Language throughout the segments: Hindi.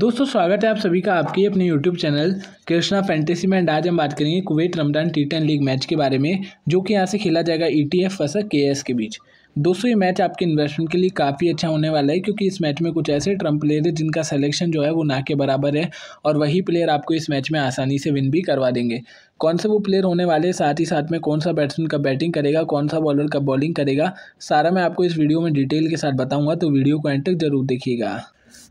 दोस्तों स्वागत है आप सभी का आपके अपने YouTube चैनल कृष्णा फैंटेसी में आज हम बात करेंगे Kuwait Ramadan T ten league match के बारे में जो कि यहाँ से खेला जाएगा ई टी एफ वर्सा के एस के बीच दोस्तों ये मैच आपके इन्वेस्टमेंट के लिए काफ़ी अच्छा होने वाला है क्योंकि इस मैच में कुछ ऐसे ट्रंप प्लेयर हैं जिनका सिलेक्शन जो है वो ना के बराबर है और वही प्लेयर आपको इस मैच में आसानी से विन भी करवा देंगे कौन से वो प्लेयर होने वाले हैं साथ ही साथ में कौन सा बैट्समैन कब बैटिंग करेगा कौन सा बॉलर कब बॉलिंग करेगा सारा मैं आपको इस वीडियो में डिटेल के साथ बताऊँगा तो वीडियो को एंड तक जरूर देखिएगा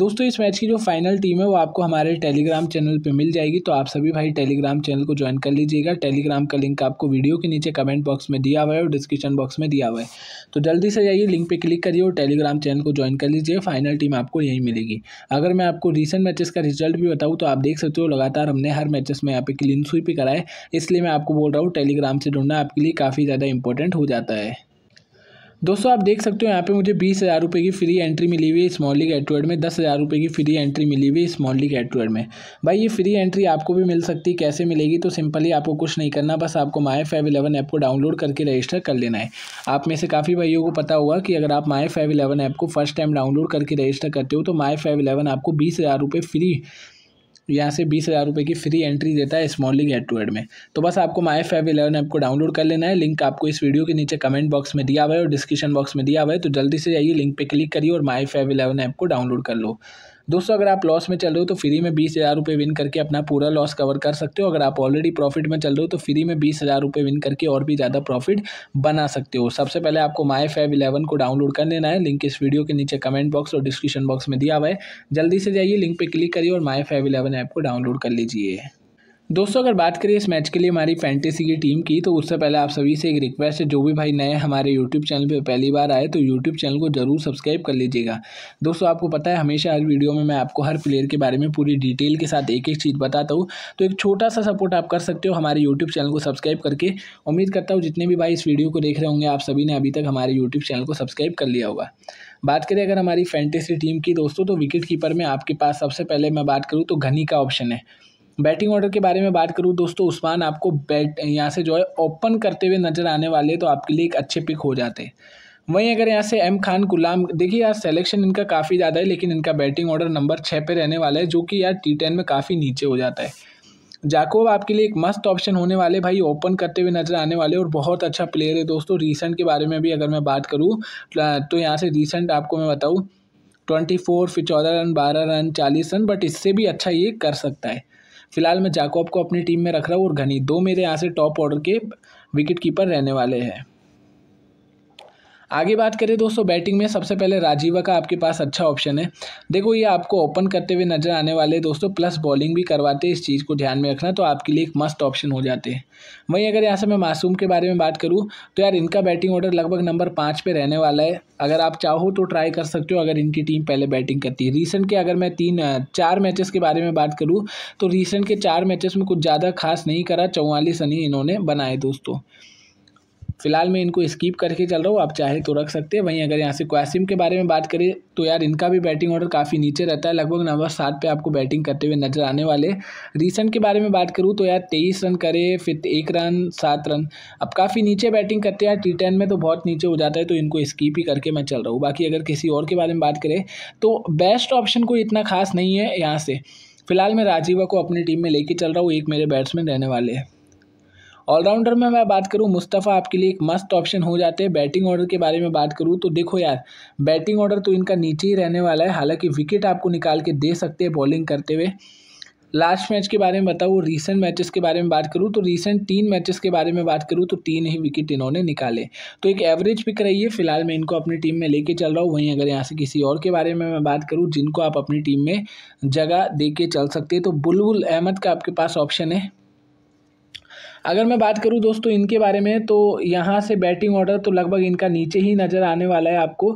दोस्तों इस मैच की जो फाइनल टीम है वो आपको हमारे टेलीग्राम चैनल पे मिल जाएगी तो आप सभी भाई टेलीग्राम चैनल को ज्वाइन कर लीजिएगा टेलीग्राम का लिंक आपको वीडियो के नीचे कमेंट बॉक्स में दिया हुआ है और डिस्क्रिप्शन बॉक्स में दिया हुआ है तो जल्दी से जाइए लिंक पे क्लिक करिए और टेलीग्राम चैनल को ज्वाइन कर लीजिए फाइनल टीम आपको यहीं मिलेगी अगर मैं आपको रिसेंट मैचेस का रिजल्ट भी बताऊँ तो आप देख सकते हो लगातार हमने हर मैचेस में यहाँ पे क्लीन स्वीप ही कराए इसलिए मैं आपको बोल रहा हूँ टेलीग्राम से ढूंढना आपके लिए काफ़ी ज़्यादा इंपॉर्टेंट हो जाता है दोस्तों आप देख सकते हो यहाँ पे मुझे बीस हज़ार रुपये की फ्री एंट्री मिली हुई है स्मॉल लीग एटवर्ड में दस हज़ार रुपये की फ्री एंट्री मिली हुई है स्मॉल लीग एटवर्ड में भाई ये फ्री एंट्री आपको भी मिल सकती है कैसे मिलेगी तो सिंपली आपको कुछ नहीं करना बस आपको माई फाइव इलेवन ऐप को डाउनलोड करके रजिस्टर कर लेना है आप में से काफ़ी भाइयों को पता होगा कि अगर आप माई फाइव इलेवन ऐप को फर्स्ट टाइम डाउनलोड करके रजिस्टर करते हो तो माई फाइव इलेवन आपको बीस हज़ार रुपये फ्री यहाँ से बीस हज़ार रुपये की फ्री एंट्री देता है small league head to head में तो बस आपको माई फाइव इलेवन ऐप को डाउनलोड कर लेना है लिंक आपको इस वीडियो के नीचे कमेंट बॉक्स में दिया हुआ है और डिस्क्रिप्शन बॉक्स में दिया हुआ है तो जल्दी से जाइए लिंक पर क्लिक करिए और माई फाइव इलेवन ऐप को डाउनलोड कर लो दोस्तों अगर आप लॉस में चल रहे हो तो फ्री में बीस हज़ार रुपये विन करके अपना पूरा लॉस कवर कर सकते हो अगर आप ऑलरेडी प्रॉफिट में चल रहे हो तो फ्री में बीस हज़ार रुपये विन करके और भी ज़्यादा प्रॉफिट बना सकते हो सबसे पहले आपको माई फाइव इलेवन को डाउनलोड कर लेना है लिंक इस वीडियो के नीचे कमेंट बॉक्स और डिस्क्रिप्शन बॉक्स में दिया हुआ है जल्दी से जाइए लिंक पर क्लिक करिए और माई फाइव इलेवन ऐप को डाउनलोड कर लीजिए दोस्तों अगर बात करें इस मैच के लिए हमारी फैंटेसी की टीम की तो उससे पहले आप सभी से एक रिक्वेस्ट है जो भी भाई नए हमारे यूट्यूब चैनल पर पहली बार आए तो यूट्यूब चैनल को जरूर सब्सक्राइब कर लीजिएगा दोस्तों आपको पता है हमेशा हर वीडियो में मैं आपको हर प्लेयर के बारे में पूरी डिटेल के साथ एक एक चीज़ बताता हूँ तो एक छोटा सा सपोर्ट आप कर सकते हो हमारे यूट्यूब चैनल को सब्सक्राइब करके उम्मीद करता हूँ जितने भी भाई इस वीडियो को देख रहे होंगे आप सभी ने अभी तक हमारे यूट्यूब चैनल को सब्सक्राइब कर लिया होगा बात करें अगर हमारी फैंटेसी टीम की दोस्तों तो विकेट कीपर में आपके पास सबसे पहले मैं बात करूँ तो घनी का ऑप्शन है बैटिंग ऑर्डर के बारे में बात करूँ दोस्तों उस्मान आपको बैट यहाँ से जो है ओपन करते हुए नज़र आने वाले तो आपके लिए एक अच्छे पिक हो जाते वहीं अगर यहाँ से एम खान गुलाम देखिए यार सिलेक्शन इनका काफ़ी ज़्यादा है लेकिन इनका बैटिंग ऑर्डर नंबर छः पे रहने वाला है जो कि यार टी टेन में काफ़ी नीचे हो जाता है जाकोब आपके लिए एक मस्त ऑप्शन होने वाले भाई ओपन करते हुए नज़र आने वाले और बहुत अच्छा प्लेयर है दोस्तों रीसेंट के बारे में भी अगर मैं बात करूँ तो यहाँ से रीसेंट आपको मैं बताऊँ ट्वेंटी फोर फिर चौदह रन बारह रन चालीस रन बट इससे भी अच्छा ये कर सकता है फिलहाल मैं जाकॉब को अपनी टीम में रख रहा हूँ और घनी दो मेरे यहाँ से टॉप ऑर्डर के विकेट कीपर रहने वाले हैं आगे बात करें दोस्तों बैटिंग में सबसे पहले राजीवा का आपके पास अच्छा ऑप्शन है देखो ये आपको ओपन करते हुए नजर आने वाले दोस्तों प्लस बॉलिंग भी करवाते हैं इस चीज़ को ध्यान में रखना तो आपके लिए एक मस्त ऑप्शन हो जाते हैं वहीं अगर यहाँ से मैं मासूम के बारे में बात करूँ तो यार इनका बैटिंग ऑर्डर लगभग नंबर पाँच पर रहने वाला है अगर आप चाहो तो ट्राई कर सकते हो अगर इनकी टीम पहले बैटिंग करती है रीसेंट के अगर मैं तीन चार मैचेस के बारे में बात करूँ तो रीसेंट के चार मैचेस में कुछ ज़्यादा खास नहीं करा चौवालीस रन ही इन्होंने बनाए दोस्तों फिलहाल मैं इनको स्किप करके चल रहा हूँ आप चाहे तो रख सकते हैं वहीं अगर यहाँ से क्वासिम के बारे में बात करें तो यार इनका भी बैटिंग ऑर्डर काफ़ी नीचे रहता है लगभग नंबर सात पे आपको बैटिंग करते हुए नजर आने वाले रीसेंट के बारे में बात करूँ तो यार तेईस रन करे फिर एक रन सात रन अब काफ़ी नीचे बैटिंग करते हैं टी टेन में तो बहुत नीचे हो जाता है तो इनको स्कीप ही करके मैं चल रहा हूँ बाकी अगर किसी और के बारे में बात करें तो बेस्ट ऑप्शन कोई इतना खास नहीं है यहाँ से फिलहाल मैं राजीवा को अपनी टीम में लेके चल रहा हूँ एक मेरे बैट्समैन रहने वाले हैं ऑलराउंडर में मैं बात करूँ मुस्तफ़ा आपके लिए एक मस्त ऑप्शन हो जाते हैं बैटिंग ऑर्डर के बारे में बात करूँ तो देखो यार बैटिंग ऑर्डर तो इनका नीचे ही रहने वाला है हालांकि विकेट आपको निकाल के दे सकते हैं बॉलिंग करते हुए लास्ट मैच के बारे में बताऊँ रीसेंट मैचेस के बारे में बात करूँ तो रीसेंट तीन मैचेस के बारे में बात करूँ तो तीन ही विकेट इन्होंने निकाले तो एक एवरेज पिक रही है फिलहाल मैं इनको अपनी टीम में लेके चल रहा हूँ वहीं अगर यहाँ से किसी और के बारे में मैं बात करूँ जिनको आप अपनी टीम में जगह दे के चल सकते हैं तो बुलबुल अहमद का आपके पास ऑप्शन है अगर मैं बात करूँ दोस्तों इनके बारे में तो यहाँ से बैटिंग ऑर्डर तो लगभग इनका नीचे ही नज़र आने वाला है आपको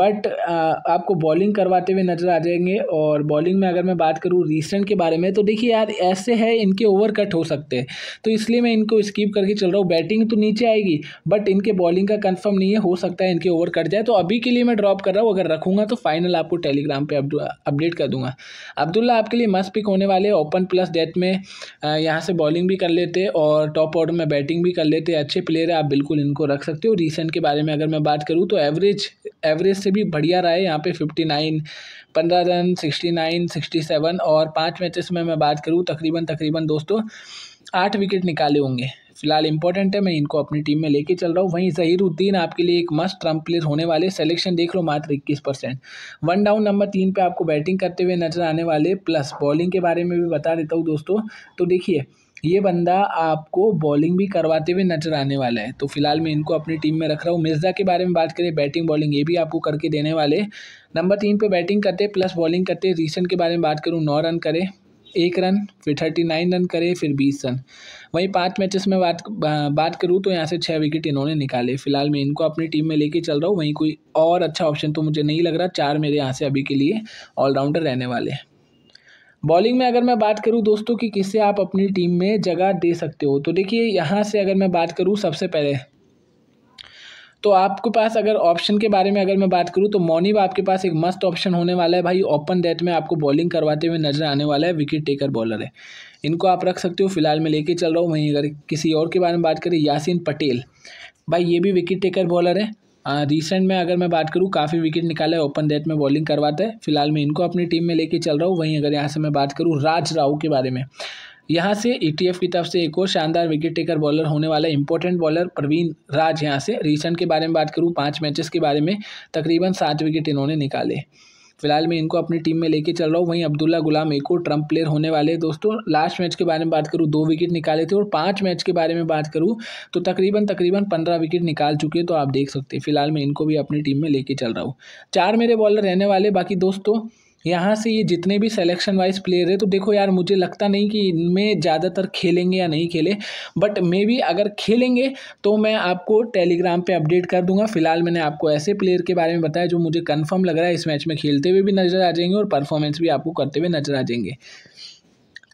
बट आपको बॉलिंग करवाते हुए नज़र आ जाएंगे और बॉलिंग में अगर मैं बात करूँ रिसेंट के बारे में तो देखिए यार ऐसे है इनके ओवर कट हो सकते हैं तो इसलिए मैं इनको स्कीप करके चल रहा हूँ बैटिंग तो नीचे आएगी बट इनके बॉलिंग का कन्फर्म नहीं है हो सकता है इनके ओवर कट जाए तो अभी के लिए मैं ड्रॉप कर रहा हूँ अगर रखूँगा तो फाइनल आपको टेलीग्राम पर अपडेट कर दूंगा अब्दुल्ला आपके लिए मस्त पिक होने वाले ओपन प्लस डेथ में यहाँ से बॉलिंग भी कर लेते और टॉप ऑर्डर में बैटिंग भी कर लेते हैं अच्छे प्लेयर है आप बिल्कुल इनको रख सकते हो रिसेंट के बारे में अगर मैं बात करूँ तो एवरेज एवरेज से भी बढ़िया रहा है यहाँ पे फिफ्टी नाइन पंद्रह run sixty nine sixty seven और पाँच मैचेस में मैं बात करूँ तकरीबन तकरीबन दोस्तों आठ विकेट निकाले होंगे फिलहाल इंपॉर्टेंट है मैं इनको अपनी टीम में लेके चल रहा हूँ वहीं जहीरुद्दीन आपके लिए एक मस्त ट्रंप प्लेयर होने वाले सिलेक्शन देख लो मात्र इक्कीस परसेंट वन डाउन नंबर तीन पे आपको बैटिंग करते हुए नजर आने वाले प्लस बॉलिंग के बारे में भी बता देता हूँ दोस्तों तो देखिए ये बंदा आपको बॉलिंग भी करवाते हुए नजर आने वाला है तो फिलहाल मैं इनको अपनी टीम में रख रहा हूँ मिर्जा के बारे में बात करें बैटिंग बॉलिंग ये भी आपको करके देने वाले नंबर तीन पे बैटिंग करते प्लस बॉलिंग करते रीसेंट के बारे में बात करूँ नौ रन करे एक रन फिर थर्टी नाइन रन करे फिर बीस रन वहीं पाँच मैचेस में बात बात करूँ तो यहाँ से छः विकेट इन्होंने निकाले फिलहाल मैं इनको अपनी टीम में लेके चल रहा हूँ वहीं कोई और अच्छा ऑप्शन तो मुझे नहीं लग रहा चार मेरे यहाँ से अभी के लिए ऑलराउंडर रहने वाले हैं बॉलिंग में अगर मैं बात करूं दोस्तों कि किससे आप अपनी टीम में जगह दे सकते हो तो देखिए यहाँ से अगर मैं बात करूं सबसे पहले तो आपके पास अगर ऑप्शन के बारे में अगर मैं बात करूं तो मोनिब आपके पास एक मस्त ऑप्शन होने वाला है भाई ओपन डेट में आपको बॉलिंग करवाते हुए नजर आने वाला है विकेट टेकर बॉलर है इनको आप रख सकते हो फिलहाल मैं लेके चल रहा हूँ वहीं अगर किसी और के बारे में बात करें यासिन पटेल भाई ये भी विकेट टेकर बॉलर है रिसेंट में अगर मैं बात करूँ काफ़ी विकेट निकाले ओपन डेथ में बॉलिंग करवाते हैं फिलहाल मैं इनको अपनी टीम में लेके चल रहा हूँ वहीं अगर यहाँ से मैं बात करूँ राज राव के बारे में यहाँ से ई e की तरफ से एक और शानदार विकेट टेकर बॉलर होने वाला इंपॉर्टेंट बॉलर प्रवीण राज यहाँ से रिसेंट के बारे में बात करूँ पाँच मैचेस के बारे में तकरीबन सात विकेट इन्होंने निकाले फिलहाल मैं इनको अपनी टीम में लेके चल रहा हूँ वहीं अब्दुल्ला गुलाम एक और ट्रंप प्लेयर होने वाले दोस्तों लास्ट मैच के बारे में बात करूँ दो विकेट निकाले थे और पाँच मैच के बारे में बात करूँ तो तकरीबन तकरीबन पंद्रह विकेट निकाल चुके हैं तो आप देख सकते हैं फिलहाल मैं इनको भी अपनी टीम में लेके चल रहा हूँ चार मेरे बॉलर रहने वाले बाकी दोस्तों यहाँ से ये जितने भी सेलेक्शन वाइज प्लेयर है तो देखो यार मुझे लगता नहीं कि इनमें ज़्यादातर खेलेंगे या नहीं खेले बट मे भी अगर खेलेंगे तो मैं आपको टेलीग्राम पे अपडेट कर दूंगा फिलहाल मैंने आपको ऐसे प्लेयर के बारे में बताया जो मुझे कंफर्म लग रहा है इस मैच में खेलते हुए भी नज़र आ जाएंगे और परफॉर्मेंस भी आपको करते हुए नज़र आ जाएंगे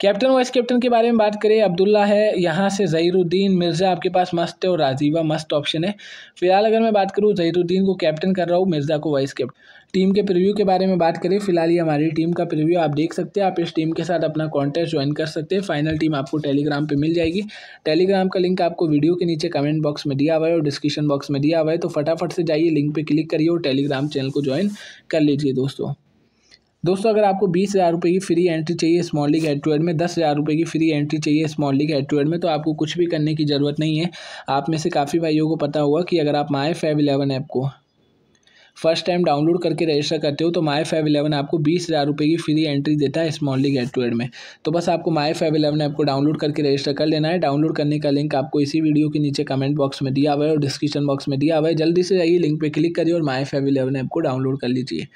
कैप्टन वाइस कैप्टन के बारे में बात करें अब्दुल्ला है यहाँ से ज़हीरुद्दीन मिर्ज़ा आपके पास मस्त है और राजीवा मस्त ऑप्शन है फिलहाल अगर मैं बात करूँ ज़हीरुद्दीन को कैप्टन कर रहा हूँ मिर्ज़ा को वाइस कैप्टन टीम के प्रीव्यू के बारे में बात करें फिलहाल ये हमारी टीम का प्रीव्यू आप देख सकते हैं आप इस टीम के साथ अपना कॉन्टेस्ट ज्वाइन कर सकते हैं फाइनल टीम आपको टेलीग्राम पर मिल जाएगी टेलीग्राम का लिंक आपको वीडियो के नीचे कमेंट बॉक्स में दिया हुआ है और डिस्क्रिप्शन बॉक्स में दिया हुआ है तो फटाफट से जाइए लिंक पर क्लिक करिए और टेलीग्राम चैनल को ज्वाइन कर लीजिए दोस्तों दोस्तों अगर आपको बीस हज़ार रुपये की फ्री एंट्री चाहिए स्मॉल लीग हेड टू में दस हज़ार रुपये की फ्री एंट्री चाहिए स्मॉल लीग हेड टू में तो आपको कुछ भी करने की ज़रूरत नहीं है आप में से काफ़ी भाइयों को पता होगा कि अगर आप माई फाइव इलेवन ऐप को फर्स्ट टाइम डाउनलोड करके रजिस्टर करते हो तो माई फाइव इलेवन आपको बीस हज़ार रुपये की फ्री एंट्री देता है small league head to head में तो बस आपको माई फाइव इलेवन ऐप को डाउनलोड करके रजिस्टर कर लेना है डाउनलोड करने का लिंक आपको इसी वीडियो के नीचे कमेंट बॉक्स में दिया हुआ है और डिस्क्रिप्शन बॉक्स में दिया हुआ है जल्दी से जाइए लिंक पर क्लिक करिए और माई फाइव इलेवन ऐप को डाउनलोड कर लीजिए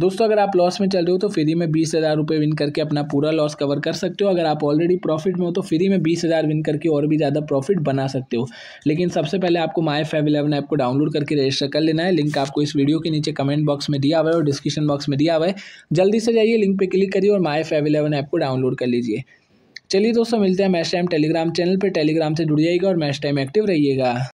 दोस्तों अगर आप लॉस में चल रहे हो तो फ्री में बीस हज़ार रुपये विन करके अपना पूरा लॉस कवर कर सकते हो अगर आप ऑलरेडी प्रॉफिट में हो तो फ्री में बीस हज़ार विन करके और भी ज़्यादा प्रॉफिट बना सकते हो लेकिन सबसे पहले आपको माई फाइव इलेवन ऐप को डाउनलोड करके रजिस्टर कर लेना है लिंक आपको इस वीडियो के नीचे कमेंट बॉक्स में दिया हुआ है और डिस्क्रिप्शन बॉक्स में दिया हुआ है जल्दी से जाइए लिंक पर क्लिक करिए और माई फाइव इलेवन ऐप को डाउनलोड कर लीजिए चलिए दोस्तों मिलते हैं मैच टाइम टेलीग्राम चैनल पर टेलीग्राम से जुड़ जाइएगा और मैच टाइम एक्टिव रहिएगा